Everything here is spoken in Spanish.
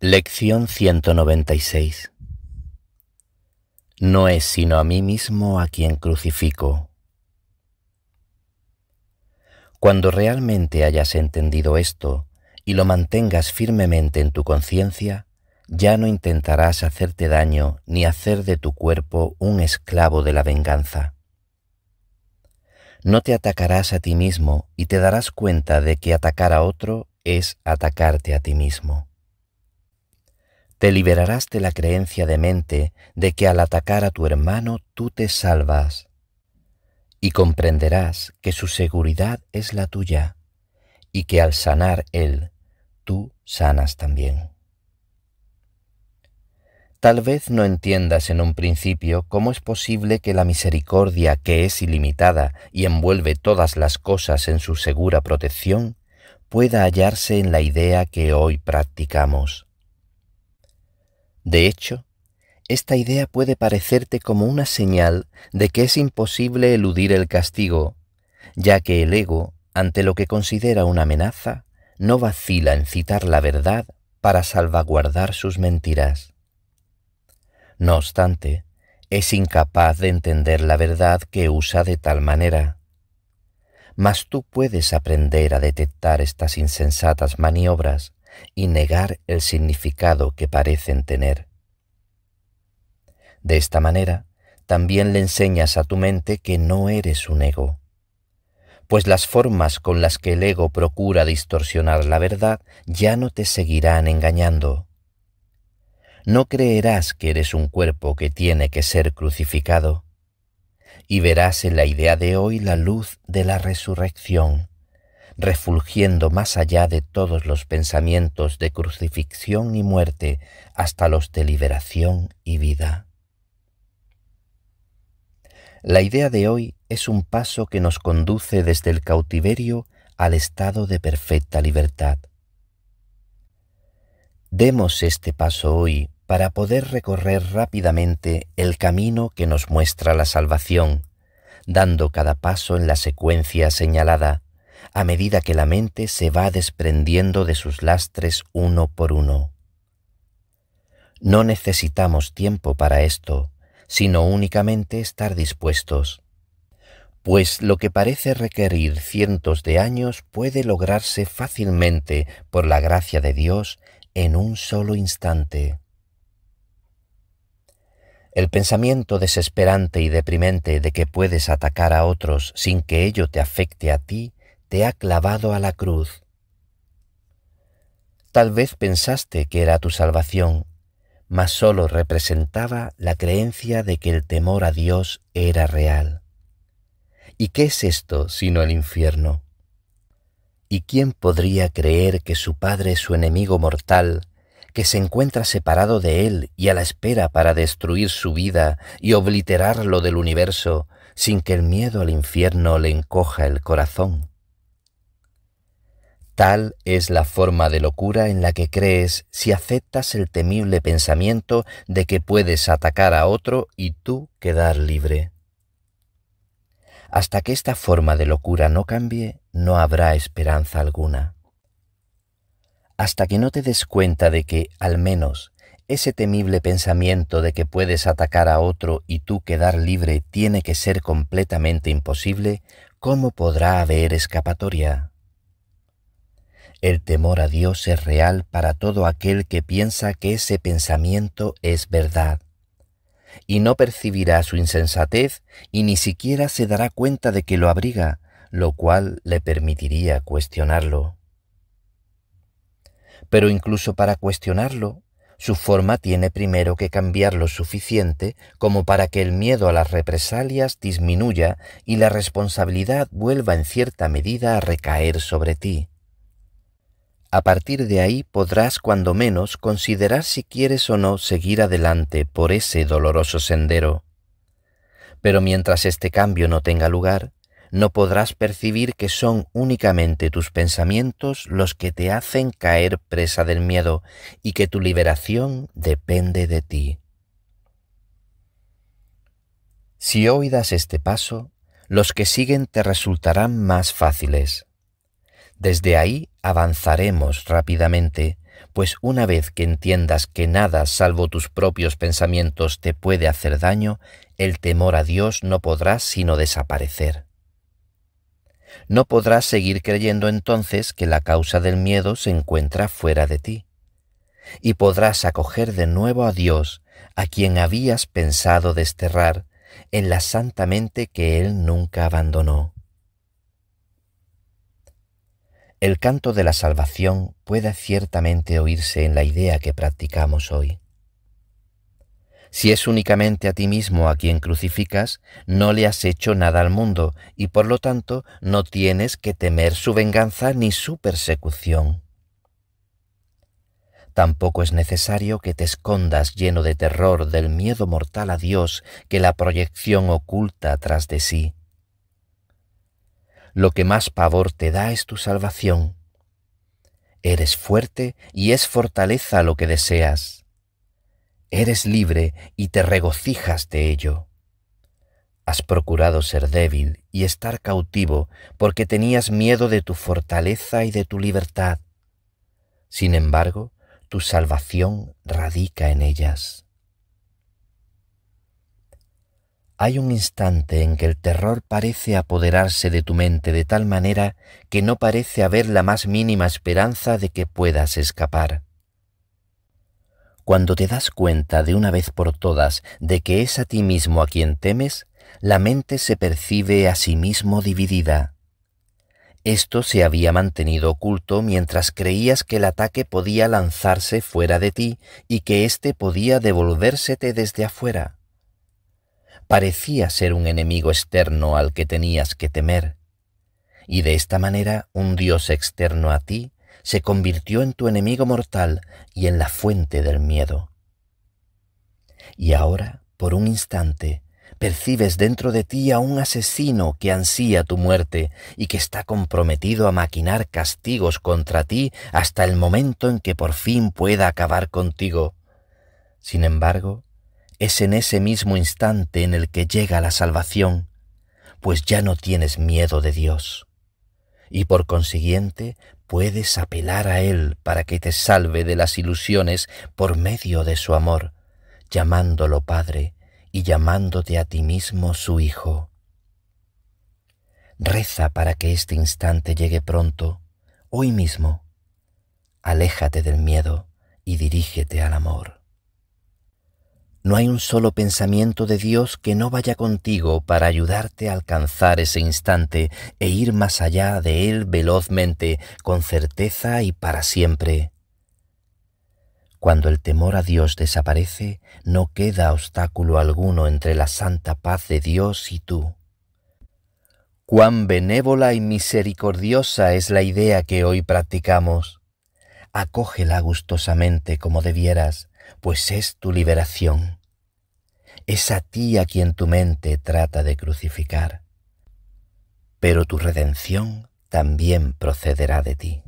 Lección 196 No es sino a mí mismo a quien crucifico. Cuando realmente hayas entendido esto y lo mantengas firmemente en tu conciencia, ya no intentarás hacerte daño ni hacer de tu cuerpo un esclavo de la venganza. No te atacarás a ti mismo y te darás cuenta de que atacar a otro es atacarte a ti mismo te liberarás de la creencia de mente de que al atacar a tu hermano tú te salvas, y comprenderás que su seguridad es la tuya, y que al sanar él, tú sanas también. Tal vez no entiendas en un principio cómo es posible que la misericordia que es ilimitada y envuelve todas las cosas en su segura protección pueda hallarse en la idea que hoy practicamos. De hecho, esta idea puede parecerte como una señal de que es imposible eludir el castigo, ya que el ego, ante lo que considera una amenaza, no vacila en citar la verdad para salvaguardar sus mentiras. No obstante, es incapaz de entender la verdad que usa de tal manera. Mas tú puedes aprender a detectar estas insensatas maniobras y negar el significado que parecen tener. De esta manera, también le enseñas a tu mente que no eres un ego, pues las formas con las que el ego procura distorsionar la verdad ya no te seguirán engañando. No creerás que eres un cuerpo que tiene que ser crucificado, y verás en la idea de hoy la luz de la resurrección refulgiendo más allá de todos los pensamientos de crucifixión y muerte hasta los de liberación y vida. La idea de hoy es un paso que nos conduce desde el cautiverio al estado de perfecta libertad. Demos este paso hoy para poder recorrer rápidamente el camino que nos muestra la salvación, dando cada paso en la secuencia señalada, a medida que la mente se va desprendiendo de sus lastres uno por uno. No necesitamos tiempo para esto, sino únicamente estar dispuestos, pues lo que parece requerir cientos de años puede lograrse fácilmente por la gracia de Dios en un solo instante. El pensamiento desesperante y deprimente de que puedes atacar a otros sin que ello te afecte a ti te ha clavado a la cruz. Tal vez pensaste que era tu salvación, mas solo representaba la creencia de que el temor a Dios era real. ¿Y qué es esto sino el infierno? ¿Y quién podría creer que su padre es su enemigo mortal, que se encuentra separado de él y a la espera para destruir su vida y obliterarlo del universo, sin que el miedo al infierno le encoja el corazón? Tal es la forma de locura en la que crees si aceptas el temible pensamiento de que puedes atacar a otro y tú quedar libre. Hasta que esta forma de locura no cambie, no habrá esperanza alguna. Hasta que no te des cuenta de que, al menos, ese temible pensamiento de que puedes atacar a otro y tú quedar libre tiene que ser completamente imposible, ¿cómo podrá haber escapatoria? El temor a Dios es real para todo aquel que piensa que ese pensamiento es verdad, y no percibirá su insensatez y ni siquiera se dará cuenta de que lo abriga, lo cual le permitiría cuestionarlo. Pero incluso para cuestionarlo, su forma tiene primero que cambiar lo suficiente como para que el miedo a las represalias disminuya y la responsabilidad vuelva en cierta medida a recaer sobre ti. A partir de ahí podrás cuando menos considerar si quieres o no seguir adelante por ese doloroso sendero. Pero mientras este cambio no tenga lugar, no podrás percibir que son únicamente tus pensamientos los que te hacen caer presa del miedo y que tu liberación depende de ti. Si oídas este paso, los que siguen te resultarán más fáciles. Desde ahí avanzaremos rápidamente, pues una vez que entiendas que nada salvo tus propios pensamientos te puede hacer daño, el temor a Dios no podrá sino desaparecer. No podrás seguir creyendo entonces que la causa del miedo se encuentra fuera de ti, y podrás acoger de nuevo a Dios, a quien habías pensado desterrar, en la santa mente que Él nunca abandonó. El canto de la salvación puede ciertamente oírse en la idea que practicamos hoy. Si es únicamente a ti mismo a quien crucificas, no le has hecho nada al mundo y por lo tanto no tienes que temer su venganza ni su persecución. Tampoco es necesario que te escondas lleno de terror del miedo mortal a Dios que la proyección oculta tras de sí lo que más pavor te da es tu salvación. Eres fuerte y es fortaleza lo que deseas. Eres libre y te regocijas de ello. Has procurado ser débil y estar cautivo porque tenías miedo de tu fortaleza y de tu libertad. Sin embargo, tu salvación radica en ellas. Hay un instante en que el terror parece apoderarse de tu mente de tal manera que no parece haber la más mínima esperanza de que puedas escapar. Cuando te das cuenta de una vez por todas de que es a ti mismo a quien temes, la mente se percibe a sí mismo dividida. Esto se había mantenido oculto mientras creías que el ataque podía lanzarse fuera de ti y que éste podía devolvérsete desde afuera parecía ser un enemigo externo al que tenías que temer, y de esta manera un Dios externo a ti se convirtió en tu enemigo mortal y en la fuente del miedo. Y ahora, por un instante, percibes dentro de ti a un asesino que ansía tu muerte y que está comprometido a maquinar castigos contra ti hasta el momento en que por fin pueda acabar contigo. Sin embargo, es en ese mismo instante en el que llega la salvación, pues ya no tienes miedo de Dios. Y por consiguiente puedes apelar a Él para que te salve de las ilusiones por medio de su amor, llamándolo Padre y llamándote a ti mismo su Hijo. Reza para que este instante llegue pronto, hoy mismo. Aléjate del miedo y dirígete al amor. No hay un solo pensamiento de Dios que no vaya contigo para ayudarte a alcanzar ese instante e ir más allá de él velozmente, con certeza y para siempre. Cuando el temor a Dios desaparece, no queda obstáculo alguno entre la santa paz de Dios y tú. Cuán benévola y misericordiosa es la idea que hoy practicamos. Acógela gustosamente como debieras, pues es tu liberación es a ti a quien tu mente trata de crucificar, pero tu redención también procederá de ti.